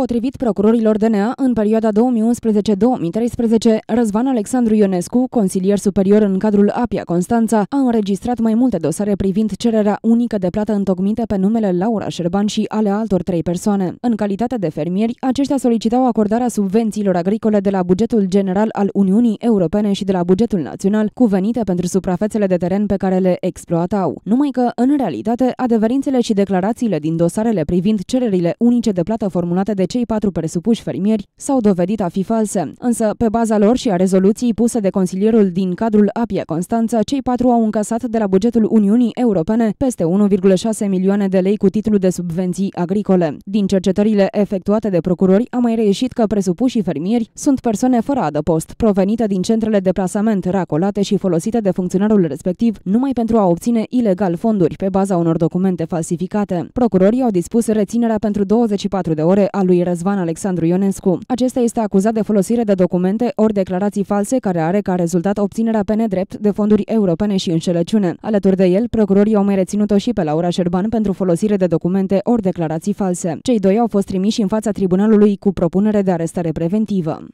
Potrivit procurorilor DNA, în perioada 2011-2013, Răzvan Alexandru Ionescu, consilier superior în cadrul APIA Constanța, a înregistrat mai multe dosare privind cererea unică de plată întocmită pe numele Laura Șerban și ale altor trei persoane. În calitate de fermieri, aceștia solicitau acordarea subvențiilor agricole de la bugetul general al Uniunii Europene și de la bugetul național, cuvenite pentru suprafețele de teren pe care le exploatau. Numai că, în realitate, adeverințele și declarațiile din dosarele privind cererile unice de plată formulate de de cei patru presupuși fermieri s-au dovedit a fi false, însă pe baza lor și a rezoluției puse de consilierul din cadrul APIA Constanța, cei patru au încasat de la bugetul Uniunii Europene peste 1,6 milioane de lei cu titlul de subvenții agricole. Din cercetările efectuate de procurori a mai reieșit că presupușii fermieri sunt persoane fără adăpost, provenite din centrele de plasament racolate și folosite de funcționarul respectiv numai pentru a obține ilegal fonduri pe baza unor documente falsificate. Procurorii au dispus reținerea pentru 24 de ore a lui lui Răzvan Alexandru Ionescu. Acesta este acuzat de folosire de documente ori declarații false care are ca rezultat obținerea pe nedrept de fonduri europene și înșelăciune. Alături de el, procurorii au mai reținut-o și pe Laura Șerban pentru folosire de documente ori declarații false. Cei doi au fost trimiși în fața tribunalului cu propunere de arestare preventivă.